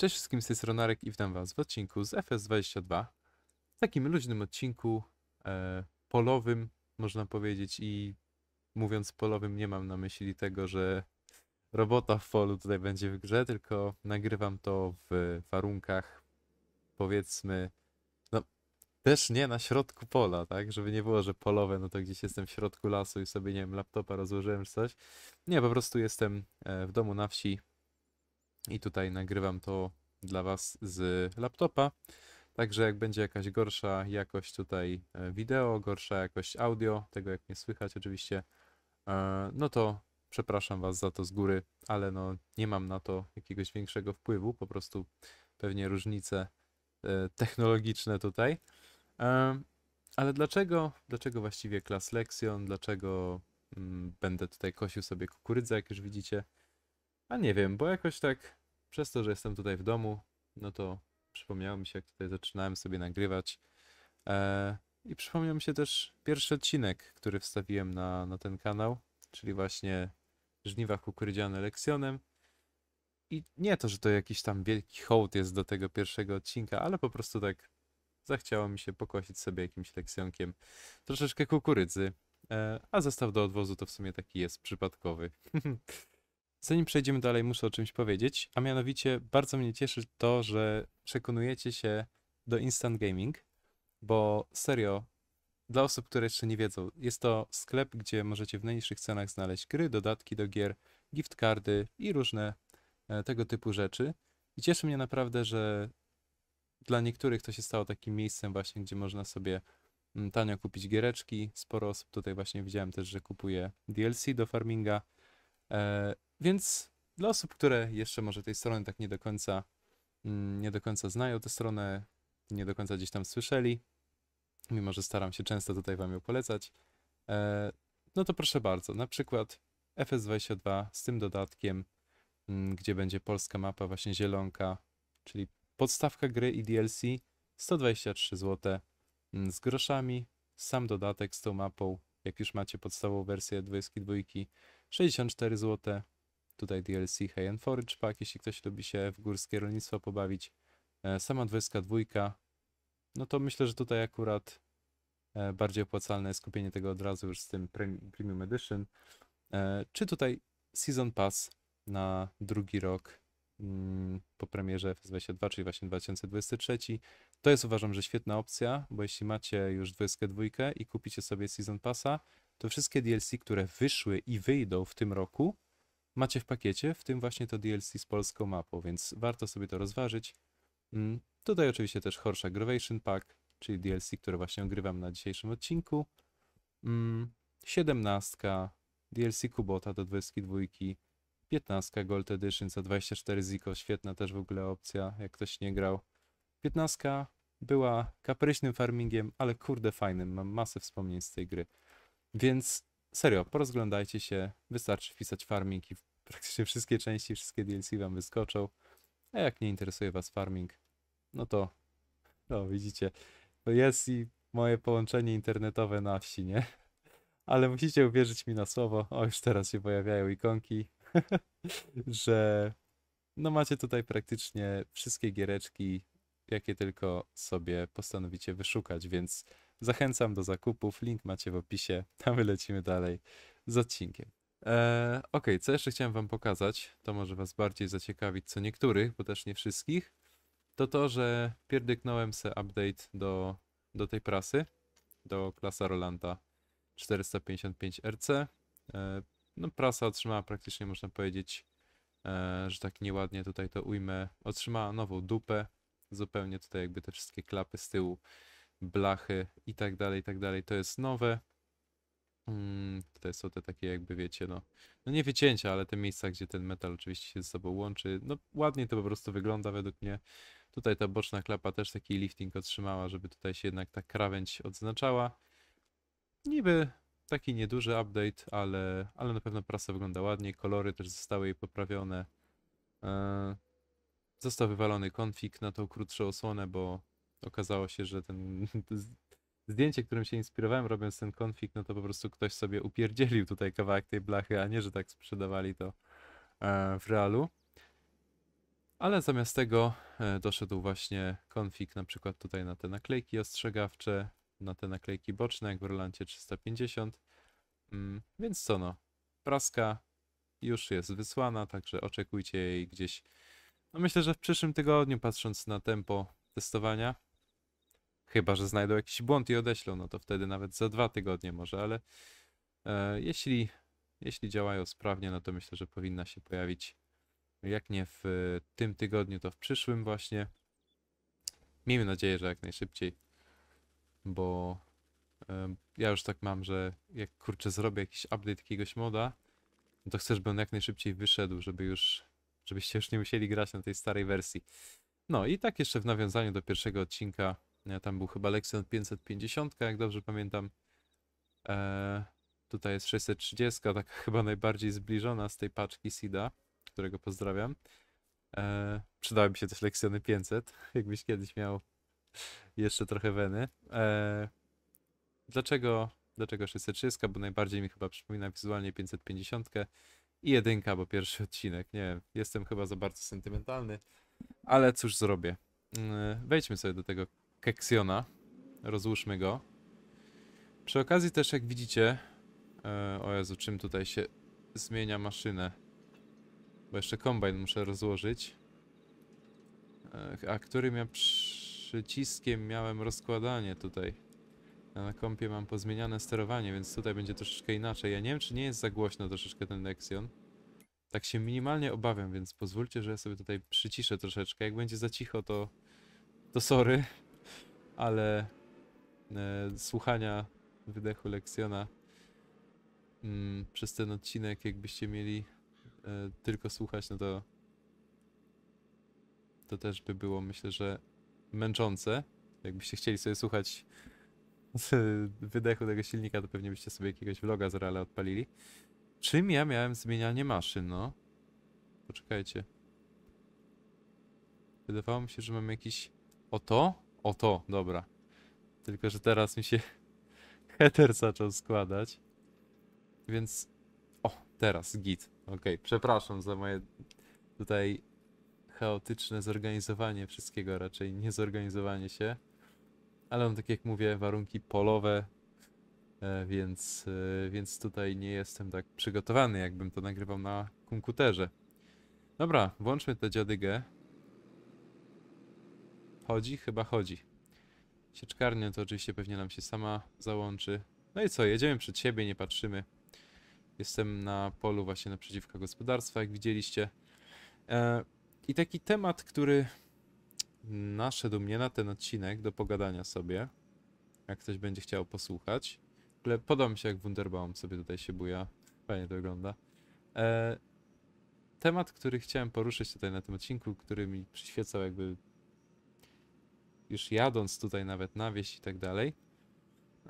Cześć wszystkim, z tej strony i witam was w odcinku z FS22. W takim luźnym odcinku, e, polowym można powiedzieć i mówiąc polowym nie mam na myśli tego, że robota w polu tutaj będzie w grze, tylko nagrywam to w warunkach powiedzmy, no też nie na środku pola, tak, żeby nie było, że polowe, no to gdzieś jestem w środku lasu i sobie, nie wiem, laptopa rozłożyłem czy coś. Nie, po prostu jestem e, w domu na wsi, i tutaj nagrywam to dla Was z laptopa. Także jak będzie jakaś gorsza jakość tutaj e, wideo, gorsza jakość audio, tego jak nie słychać oczywiście, e, no to przepraszam Was za to z góry, ale no nie mam na to jakiegoś większego wpływu, po prostu pewnie różnice e, technologiczne tutaj. Ale dlaczego, dlaczego właściwie klas Lexion, dlaczego mm, będę tutaj kosił sobie kukurydzę, jak już widzicie? A nie wiem, bo jakoś tak przez to, że jestem tutaj w domu, no to przypomniało mi się, jak tutaj zaczynałem sobie nagrywać. E, I przypomniał mi się też pierwszy odcinek, który wstawiłem na, na ten kanał, czyli właśnie żniwa kukurydziane lekcjonem. I nie to, że to jakiś tam wielki hołd jest do tego pierwszego odcinka, ale po prostu tak zachciało mi się pokosić sobie jakimś lekcjonkiem troszeczkę kukurydzy. E, a zestaw do odwozu to w sumie taki jest przypadkowy. Zanim przejdziemy dalej, muszę o czymś powiedzieć, a mianowicie bardzo mnie cieszy to, że przekonujecie się do Instant Gaming, bo serio, dla osób, które jeszcze nie wiedzą, jest to sklep, gdzie możecie w najniższych cenach znaleźć gry, dodatki do gier, gift cardy i różne e, tego typu rzeczy. I cieszy mnie naprawdę, że dla niektórych to się stało takim miejscem właśnie, gdzie można sobie mm, tanio kupić giereczki. Sporo osób tutaj właśnie widziałem też, że kupuje DLC do farminga. E, więc dla osób, które jeszcze może tej strony tak nie do końca mm, nie do końca znają tę stronę, nie do końca gdzieś tam słyszeli, mimo że staram się często tutaj wam ją polecać, e, no to proszę bardzo, na przykład FS22 z tym dodatkiem, mm, gdzie będzie polska mapa, właśnie zielonka, czyli podstawka gry i DLC, 123 zł z groszami, sam dodatek z tą mapą, jak już macie podstawową wersję 22, 64 zł, Tutaj DLC Hay and Forage Pack, jeśli ktoś lubi się w górskie rolnictwo pobawić. E, sama dwójka no to myślę, że tutaj akurat e, bardziej opłacalne jest kupienie tego od razu już z tym Premium Edition. E, czy tutaj Season Pass na drugi rok mm, po premierze FS22, czyli właśnie 2023. To jest uważam, że świetna opcja, bo jeśli macie już dwójkę i kupicie sobie Season Passa, to wszystkie DLC, które wyszły i wyjdą w tym roku, macie w pakiecie, w tym właśnie to DLC z polską mapą, więc warto sobie to rozważyć. Mm, tutaj oczywiście też Horsha Gravation Pack, czyli DLC, które właśnie ogrywam na dzisiejszym odcinku. 17 mm, DLC Kubota do 22, 15 Gold Edition za 24 Ziko, świetna też w ogóle opcja, jak ktoś nie grał. 15 była kapryśnym farmingiem, ale kurde fajnym, mam masę wspomnień z tej gry. Więc serio, porozglądajcie się. Wystarczy wpisać farming i praktycznie wszystkie części, wszystkie DLC wam wyskoczą. A jak nie interesuje was farming, no to no widzicie, to jest i moje połączenie internetowe na wsi, nie? Ale musicie uwierzyć mi na słowo, o już teraz się pojawiają ikonki, że no macie tutaj praktycznie wszystkie giereczki, jakie tylko sobie postanowicie wyszukać, więc Zachęcam do zakupów, link macie w opisie, tam lecimy dalej z odcinkiem. Eee, Okej, okay, co jeszcze chciałem wam pokazać, to może was bardziej zaciekawić, co niektórych, bo też nie wszystkich, to to, że pierdyknąłem se update do, do tej prasy, do klasa Rolanda 455 RC. Eee, no prasa otrzymała praktycznie, można powiedzieć, e, że tak nieładnie tutaj to ujmę, otrzymała nową dupę, zupełnie tutaj jakby te wszystkie klapy z tyłu blachy i tak dalej, i tak dalej. To jest nowe. Mm, tutaj są te takie jakby wiecie, no, no nie wycięcia, ale te miejsca, gdzie ten metal oczywiście się ze sobą łączy. No ładnie to po prostu wygląda według mnie. Tutaj ta boczna klapa też taki lifting otrzymała, żeby tutaj się jednak ta krawędź odznaczała. Niby taki nieduży update, ale, ale na pewno prasa wygląda ładnie, kolory też zostały jej poprawione. E, został wywalony konfig na tą krótszą osłonę, bo okazało się, że ten zdjęcie, którym się inspirowałem robiąc ten konfig, no to po prostu ktoś sobie upierdzielił tutaj kawałek tej blachy, a nie, że tak sprzedawali to e, w realu. Ale zamiast tego e, doszedł właśnie konfig na przykład tutaj na te naklejki ostrzegawcze, na te naklejki boczne, jak w Rolandzie 350. Mm, więc co no, praska już jest wysłana, także oczekujcie jej gdzieś. No myślę, że w przyszłym tygodniu, patrząc na tempo testowania, Chyba, że znajdą jakiś błąd i odeślą, no to wtedy nawet za dwa tygodnie może, ale e, jeśli, jeśli działają sprawnie, no to myślę, że powinna się pojawić jak nie w e, tym tygodniu, to w przyszłym właśnie. Miejmy nadzieję, że jak najszybciej, bo e, ja już tak mam, że jak kurczę zrobię jakiś update jakiegoś moda, no to chcę, żeby on jak najszybciej wyszedł, żeby już, żebyście już nie musieli grać na tej starej wersji. No i tak jeszcze w nawiązaniu do pierwszego odcinka ja Tam był chyba Lexan 550, jak dobrze pamiętam. E, tutaj jest 630, taka chyba najbardziej zbliżona z tej paczki SIDA, którego pozdrawiam. Eee, przydały mi się też Lexiony 500, jakbyś kiedyś miał jeszcze trochę weny. E, dlaczego, dlaczego 630? Bo najbardziej mi chyba przypomina wizualnie 550 i jedynka, bo pierwszy odcinek. Nie wiem, jestem chyba za bardzo sentymentalny, ale cóż zrobię. E, wejdźmy sobie do tego Keksiona. Rozłóżmy go. Przy okazji też jak widzicie... E, o Jezu, czym tutaj się zmienia maszynę? Bo jeszcze kombajn muszę rozłożyć. E, a którym ja przyciskiem miałem rozkładanie tutaj? Ja na kompie mam pozmieniane sterowanie, więc tutaj będzie troszeczkę inaczej. Ja nie wiem, czy nie jest za głośno troszeczkę ten Nexion. Tak się minimalnie obawiam, więc pozwólcie, że ja sobie tutaj przyciszę troszeczkę. Jak będzie za cicho, to, to sorry ale e, słuchania wydechu Leksjona mm, przez ten odcinek, jakbyście mieli e, tylko słuchać, no to to też by było, myślę, że męczące. Jakbyście chcieli sobie słuchać wydechu tego silnika, to pewnie byście sobie jakiegoś vloga z Reala odpalili. Czym ja miałem zmienianie maszyn, no? Poczekajcie. Wydawało mi się, że mam jakiś... Oto? O to, dobra. Tylko, że teraz mi się header zaczął składać. Więc... O, teraz, git. Ok, przepraszam za moje tutaj chaotyczne zorganizowanie wszystkiego, raczej niezorganizowanie się. Ale on, tak jak mówię, warunki polowe, e, więc, e, więc tutaj nie jestem tak przygotowany, jakbym to nagrywał na komputerze. Dobra, włączmy tę dziadygę. Chodzi? Chyba chodzi. Sieczkarnia to oczywiście pewnie nam się sama załączy. No i co, jedziemy przed siebie, nie patrzymy. Jestem na polu właśnie naprzeciwko gospodarstwa, jak widzieliście. E, I taki temat, który naszedł mnie na ten odcinek do pogadania sobie, jak ktoś będzie chciał posłuchać. ale podoba mi się, jak Wunderbaum sobie tutaj się buja. Fajnie to wygląda. E, temat, który chciałem poruszyć tutaj na tym odcinku, który mi przyświecał jakby już jadąc tutaj nawet na wieś i tak dalej,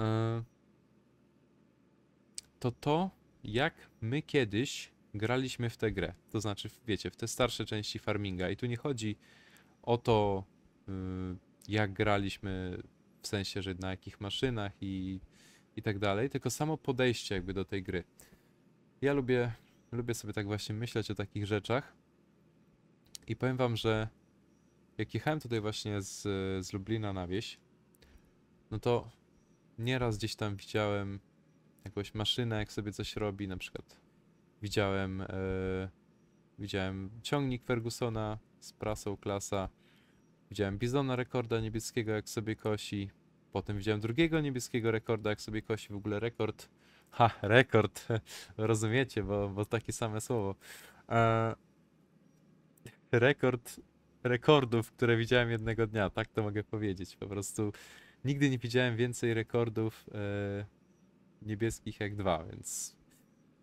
e, to to, jak my kiedyś graliśmy w tę grę. To znaczy, wiecie, w te starsze części farminga. I tu nie chodzi o to, y, jak graliśmy w sensie, że na jakich maszynach i, i tak dalej, tylko samo podejście jakby do tej gry. Ja lubię, lubię sobie tak właśnie myśleć o takich rzeczach i powiem wam, że jak jechałem tutaj właśnie z, z Lublina na wieś, no to nieraz gdzieś tam widziałem jakąś maszynę, jak sobie coś robi, na przykład widziałem, e, widziałem ciągnik Fergusona z prasą klasa, widziałem bizona rekorda niebieskiego, jak sobie kosi, potem widziałem drugiego niebieskiego rekorda, jak sobie kosi w ogóle rekord, ha, rekord, rozumiecie, bo, bo takie same słowo, e, rekord rekordów, które widziałem jednego dnia, tak to mogę powiedzieć. Po prostu nigdy nie widziałem więcej rekordów e, niebieskich jak dwa, więc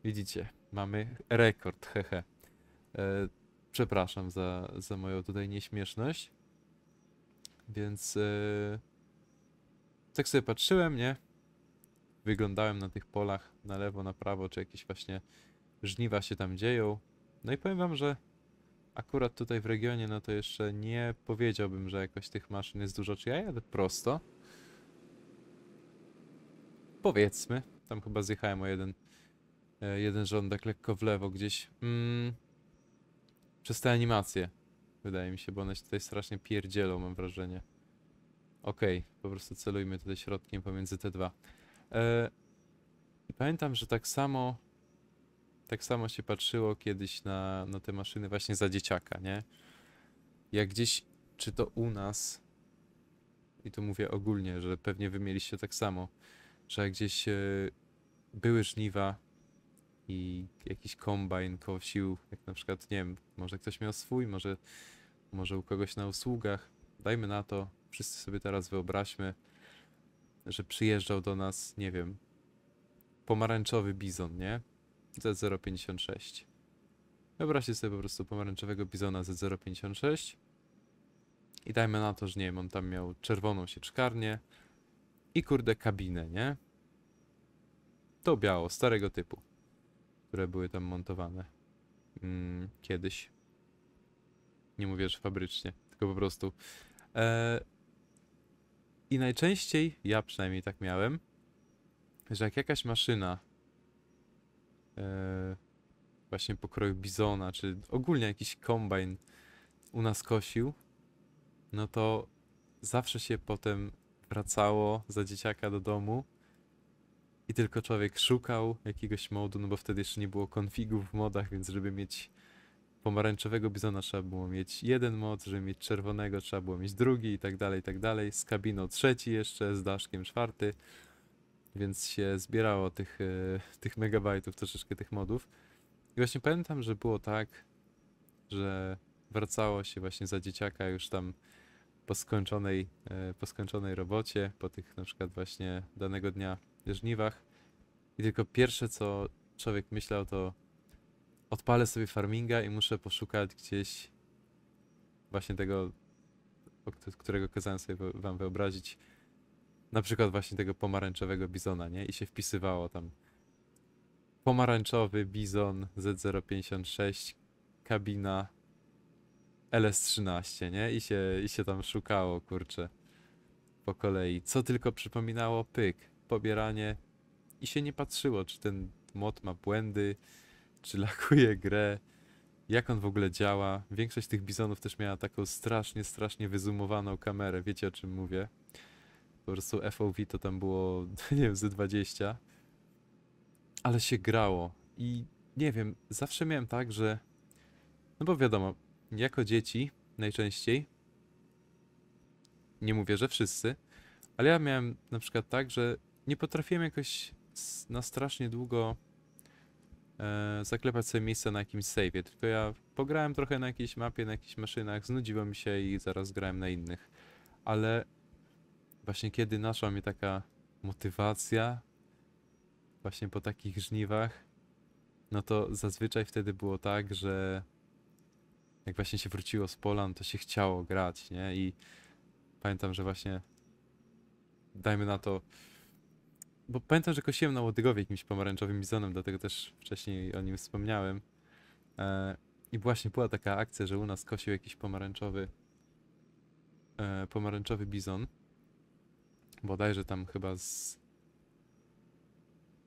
widzicie, mamy rekord, hehe. E, przepraszam za, za moją tutaj nieśmieszność. Więc e, tak sobie patrzyłem, nie? Wyglądałem na tych polach na lewo, na prawo, czy jakieś właśnie żniwa się tam dzieją. No i powiem wam, że Akurat tutaj w regionie, no to jeszcze nie powiedziałbym, że jakoś tych maszyn jest dużo, czy ja jadę prosto. Powiedzmy, tam chyba zjechałem o jeden, e, jeden rządek lekko w lewo gdzieś. Mm. Przez te animacje, wydaje mi się, bo one się tutaj strasznie pierdzielą, mam wrażenie. Okej, okay, po prostu celujmy tutaj środkiem pomiędzy te dwa. E, pamiętam, że tak samo tak samo się patrzyło kiedyś na, na te maszyny właśnie za dzieciaka, nie? Jak gdzieś, czy to u nas, i to mówię ogólnie, że pewnie wy mieliście tak samo, że jak gdzieś e, były żniwa i jakiś kombajn kosił, jak na przykład, nie wiem, może ktoś miał swój, może, może u kogoś na usługach, dajmy na to, wszyscy sobie teraz wyobraźmy, że przyjeżdżał do nas, nie wiem, pomarańczowy bizon, nie? Z056. Wyobraźcie sobie po prostu pomarańczowego bizona Z056. I dajmy na to, że nie wiem, on tam miał czerwoną sieczkarnię i kurde kabinę, nie? To biało, starego typu, które były tam montowane mm, kiedyś. Nie mówię, że fabrycznie, tylko po prostu. Eee, I najczęściej, ja przynajmniej tak miałem, że jak jakaś maszyna E, właśnie pokroju bizona, czy ogólnie jakiś kombajn u nas kosił, no to zawsze się potem wracało za dzieciaka do domu i tylko człowiek szukał jakiegoś modu, no bo wtedy jeszcze nie było konfigów w modach, więc żeby mieć pomarańczowego bizona trzeba było mieć jeden mod, żeby mieć czerwonego trzeba było mieć drugi i tak dalej, i tak dalej, z kabiną trzeci jeszcze, z daszkiem czwarty więc się zbierało tych, e, tych megabajtów, troszeczkę tych modów. I właśnie pamiętam, że było tak, że wracało się właśnie za dzieciaka już tam po skończonej, e, po skończonej robocie, po tych na przykład właśnie danego dnia żniwach. I tylko pierwsze, co człowiek myślał, to odpalę sobie farminga i muszę poszukać gdzieś właśnie tego, którego kazałem sobie wam wyobrazić, na przykład właśnie tego pomarańczowego bizona, nie? I się wpisywało tam pomarańczowy bizon Z056, kabina LS13, nie? I się, I się tam szukało, kurczę, po kolei. Co tylko przypominało pyk, pobieranie i się nie patrzyło, czy ten mod ma błędy, czy lakuje grę, jak on w ogóle działa. Większość tych bizonów też miała taką strasznie, strasznie wyzumowaną kamerę, wiecie o czym mówię po prostu FOV to tam było, nie wiem, z 20. Ale się grało i nie wiem, zawsze miałem tak, że no bo wiadomo, jako dzieci najczęściej nie mówię, że wszyscy, ale ja miałem na przykład tak, że nie potrafiłem jakoś na strasznie długo e, zaklepać sobie miejsca na jakimś save'ie, tylko ja pograłem trochę na jakiejś mapie, na jakichś maszynach, znudziło mi się i zaraz grałem na innych. Ale właśnie kiedy naszła mnie taka motywacja, właśnie po takich żniwach, no to zazwyczaj wtedy było tak, że jak właśnie się wróciło z polan, no to się chciało grać, nie? I pamiętam, że właśnie dajmy na to, bo pamiętam, że kosiłem na Łodygowie jakimś pomarańczowym bizonem, dlatego też wcześniej o nim wspomniałem. E, I właśnie była taka akcja, że u nas kosił jakiś pomarańczowy e, pomarańczowy bizon bodajże tam chyba z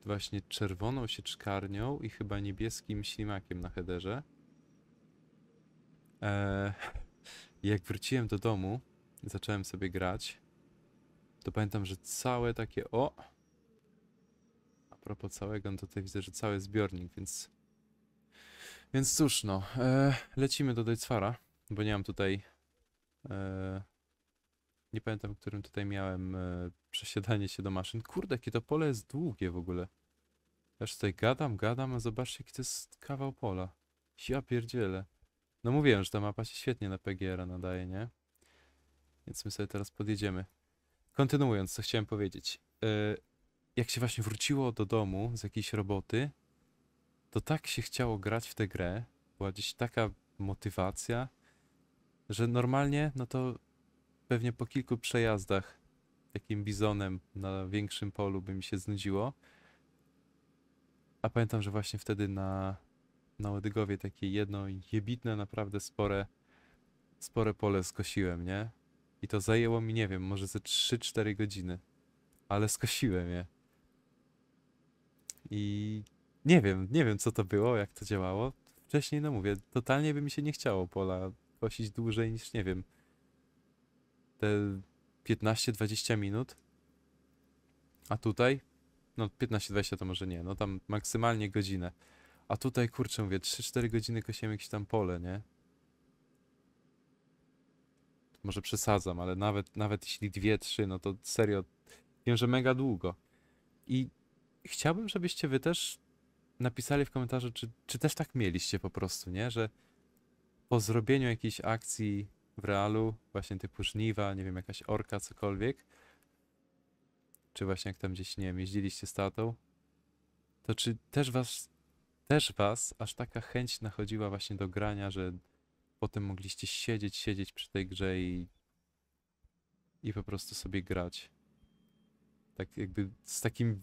właśnie czerwoną sieczkarnią i chyba niebieskim ślimakiem na headerze. Eee, jak wróciłem do domu, zacząłem sobie grać, to pamiętam, że całe takie o. A propos całego, no to tutaj widzę, że cały zbiornik, więc. Więc cóż, no. E, lecimy do Dojcwara, bo nie mam tutaj e, nie pamiętam, w którym tutaj miałem e, przesiadanie się do maszyn. Kurde, jakie to pole jest długie w ogóle. Ja już tutaj gadam, gadam, a zobaczcie, jaki to jest kawał pola. Ja pierdzielę. No mówiłem, że ta mapa się świetnie na PGR nadaje, nie? Więc my sobie teraz podjedziemy. Kontynuując, co chciałem powiedzieć. E, jak się właśnie wróciło do domu z jakiejś roboty, to tak się chciało grać w tę grę. Była gdzieś taka motywacja, że normalnie, no to pewnie po kilku przejazdach takim bizonem na większym polu by mi się znudziło. A pamiętam, że właśnie wtedy na, na Łodygowie takie jedno jebitne, naprawdę spore, spore pole skosiłem, nie? I to zajęło mi, nie wiem, może ze 3-4 godziny. Ale skosiłem je. I nie wiem, nie wiem co to było, jak to działało. Wcześniej, no mówię, totalnie by mi się nie chciało pola kosić dłużej niż, nie wiem, te 15-20 minut. A tutaj? No 15-20 to może nie, no tam maksymalnie godzinę. A tutaj, kurczę, mówię, 3-4 godziny kosiłem jakieś tam pole, nie? Może przesadzam, ale nawet, nawet jeśli 2-3, no to serio, wiem, że mega długo. I chciałbym, żebyście wy też napisali w komentarzu, czy, czy też tak mieliście po prostu, nie? Że po zrobieniu jakiejś akcji w realu, właśnie typu żniwa, nie wiem, jakaś orka, cokolwiek, czy właśnie jak tam gdzieś, nie wiem, jeździliście statą, to czy też was, też was aż taka chęć nachodziła właśnie do grania, że potem mogliście siedzieć, siedzieć przy tej grze i, i po prostu sobie grać? Tak jakby z takim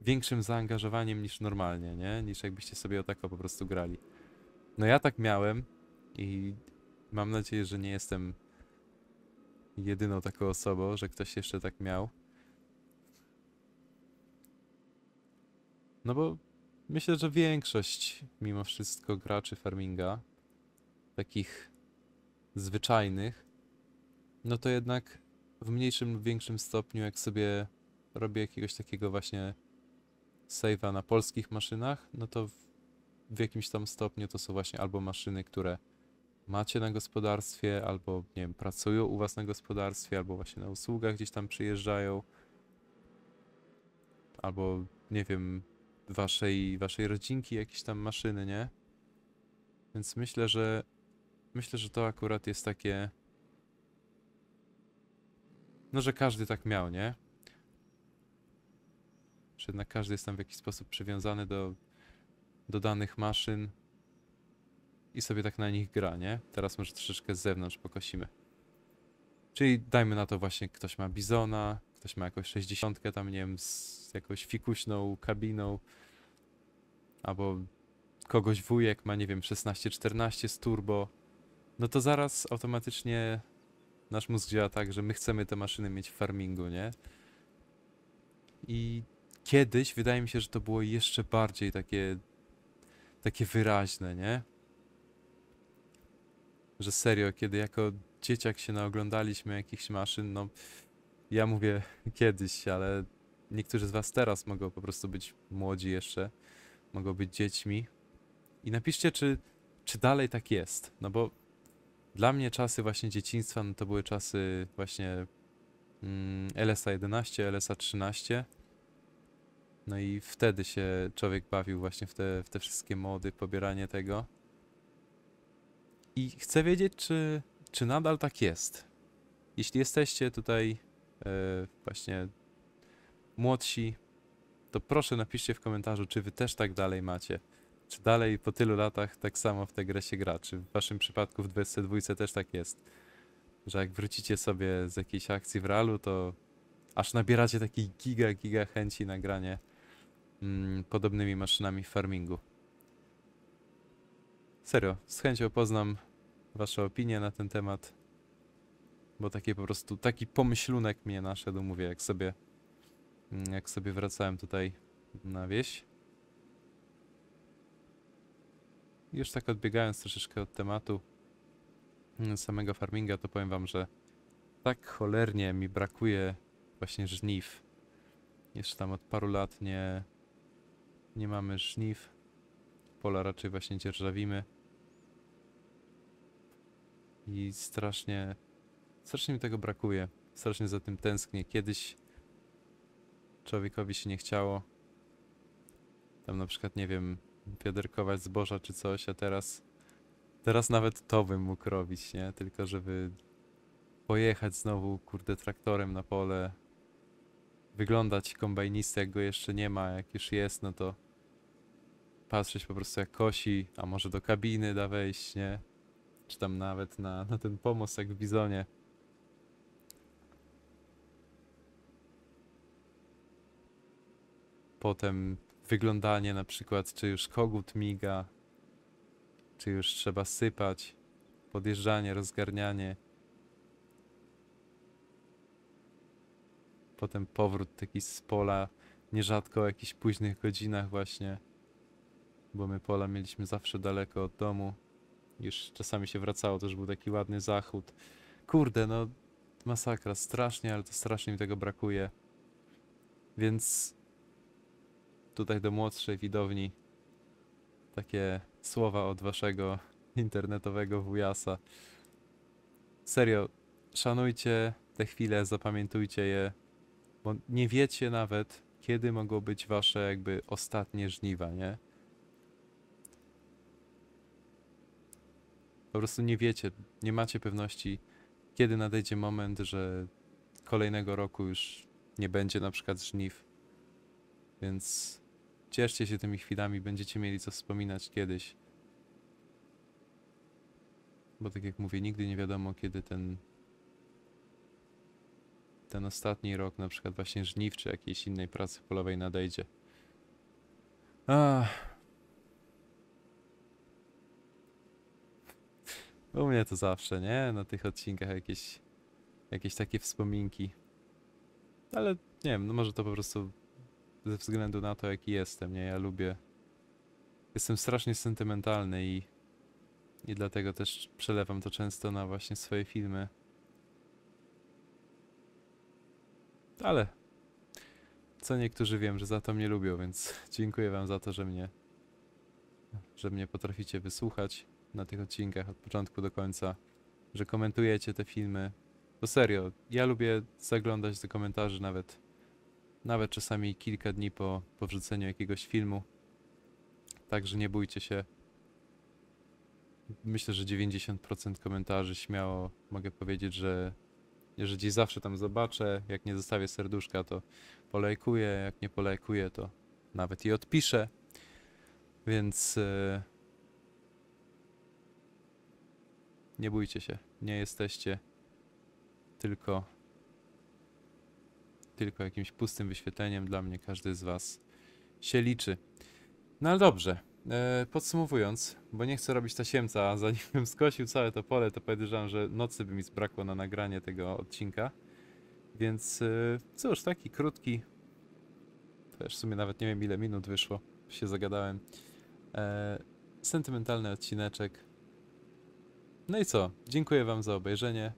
większym zaangażowaniem niż normalnie, nie? Niż jakbyście sobie o tako po prostu grali. No ja tak miałem i Mam nadzieję, że nie jestem jedyną taką osobą, że ktoś jeszcze tak miał. No bo myślę, że większość mimo wszystko graczy farminga, takich zwyczajnych, no to jednak w mniejszym lub większym stopniu, jak sobie robię jakiegoś takiego właśnie save'a na polskich maszynach, no to w, w jakimś tam stopniu to są właśnie albo maszyny, które macie na gospodarstwie, albo nie wiem, pracują u was na gospodarstwie, albo właśnie na usługach gdzieś tam przyjeżdżają, albo nie wiem, waszej, waszej rodzinki jakieś tam maszyny, nie? Więc myślę, że myślę, że to akurat jest takie. No, że każdy tak miał, nie? Że jednak każdy jest tam w jakiś sposób przywiązany do, do danych maszyn, i sobie tak na nich gra, nie? Teraz może troszeczkę z zewnątrz pokosimy. Czyli dajmy na to właśnie, ktoś ma bizona, ktoś ma jakąś 60 tam, nie wiem, z jakąś fikuśną kabiną, albo kogoś wujek ma, nie wiem, 16-14 z turbo, no to zaraz automatycznie nasz mózg działa tak, że my chcemy te maszyny mieć w farmingu, nie? I kiedyś wydaje mi się, że to było jeszcze bardziej takie, takie wyraźne, nie? że serio, kiedy jako dzieciak się naoglądaliśmy jakichś maszyn, no ja mówię kiedyś, ale niektórzy z was teraz mogą po prostu być młodzi jeszcze, mogą być dziećmi. I napiszcie, czy, czy dalej tak jest, no bo dla mnie czasy właśnie dzieciństwa, no to były czasy właśnie mm, LSA 11, LSA 13. No i wtedy się człowiek bawił właśnie w te, w te wszystkie mody, pobieranie tego. I chcę wiedzieć, czy, czy nadal tak jest. Jeśli jesteście tutaj yy, właśnie młodsi, to proszę napiszcie w komentarzu, czy wy też tak dalej macie. Czy dalej po tylu latach tak samo w tej grę się gra? Czy w waszym przypadku w 22 też tak jest? Że jak wrócicie sobie z jakiejś akcji w realu, to aż nabieracie takiej giga, giga chęci na granie mm, podobnymi maszynami w farmingu. Serio, z chęcią poznam Wasza opinia na ten temat. Bo taki po prostu, taki pomyślunek mnie naszedł, mówię, jak sobie, mm, jak sobie wracałem tutaj na wieś. Już tak odbiegając troszeczkę od tematu mm, samego farminga, to powiem wam, że tak cholernie mi brakuje właśnie żniw. Jeszcze tam od paru lat nie, nie mamy żniw. Pola raczej właśnie dzierżawimy i strasznie, strasznie mi tego brakuje. Strasznie za tym tęsknię. Kiedyś człowiekowi się nie chciało tam na przykład, nie wiem, wiaderkować zboża czy coś, a teraz teraz nawet to bym mógł robić, nie? Tylko żeby pojechać znowu, kurde, traktorem na pole, wyglądać kombajnistę, jak go jeszcze nie ma, jak już jest, no to patrzeć po prostu jak kosi, a może do kabiny da wejść, nie? czy tam nawet na, na ten pomost jak w Bizonie. Potem wyglądanie na przykład, czy już kogut miga, czy już trzeba sypać, podjeżdżanie, rozgarnianie. Potem powrót taki z pola, nierzadko o jakichś późnych godzinach właśnie, bo my pola mieliśmy zawsze daleko od domu już czasami się wracało, już był taki ładny zachód. Kurde, no masakra, strasznie, ale to strasznie mi tego brakuje. Więc tutaj do młodszej widowni takie słowa od waszego internetowego wujasa. Serio, szanujcie te chwile, zapamiętujcie je, bo nie wiecie nawet, kiedy mogą być wasze jakby ostatnie żniwa, nie? po prostu nie wiecie, nie macie pewności, kiedy nadejdzie moment, że kolejnego roku już nie będzie na przykład żniw. Więc cieszcie się tymi chwilami, będziecie mieli co wspominać kiedyś. Bo tak jak mówię, nigdy nie wiadomo, kiedy ten ten ostatni rok, na przykład właśnie żniw, czy jakiejś innej pracy polowej nadejdzie. Ah, U mnie to zawsze, nie? Na tych odcinkach jakieś, jakieś takie wspominki. Ale nie wiem, no może to po prostu ze względu na to, jaki jestem, nie? Ja lubię... Jestem strasznie sentymentalny i... I dlatego też przelewam to często na właśnie swoje filmy. Ale... Co niektórzy wiem, że za to mnie lubią, więc dziękuję wam za to, że mnie... Że mnie potraficie wysłuchać na tych odcinkach od początku do końca, że komentujecie te filmy. To serio, ja lubię zaglądać do komentarzy nawet, nawet czasami kilka dni po, po wrzuceniu jakiegoś filmu. Także nie bójcie się. Myślę, że 90% komentarzy śmiało mogę powiedzieć, że jeżeli zawsze tam zobaczę, jak nie zostawię serduszka, to polajkuję, jak nie polajkuję, to nawet i odpiszę. Więc... Yy Nie bójcie się, nie jesteście tylko, tylko jakimś pustym wyświetleniem dla mnie. Każdy z was się liczy. No ale dobrze, e, podsumowując, bo nie chcę robić tasiemca, a zanim bym skosił całe to pole, to podejrzewam, że nocy by mi zbrakło na nagranie tego odcinka. Więc e, cóż, taki krótki, też w sumie nawet nie wiem ile minut wyszło, się zagadałem, e, sentymentalny odcineczek no i co? Dziękuję wam za obejrzenie.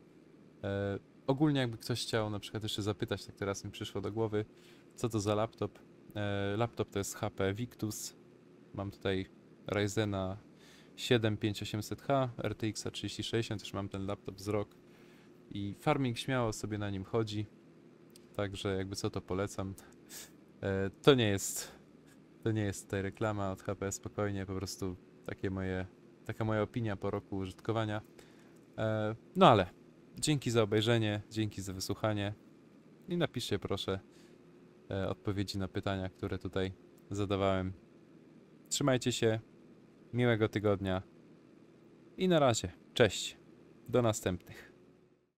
E, ogólnie jakby ktoś chciał na przykład jeszcze zapytać, tak teraz mi przyszło do głowy, co to za laptop. E, laptop to jest HP Victus. Mam tutaj Ryzena 7 h RTX 3060, też mam ten laptop z rok. I farming śmiało sobie na nim chodzi. Także jakby co to polecam. E, to nie jest to nie jest tutaj reklama od HP, spokojnie, po prostu takie moje Taka moja opinia po roku użytkowania. E, no ale dzięki za obejrzenie, dzięki za wysłuchanie i napiszcie proszę e, odpowiedzi na pytania, które tutaj zadawałem. Trzymajcie się, miłego tygodnia i na razie. Cześć. Do następnych.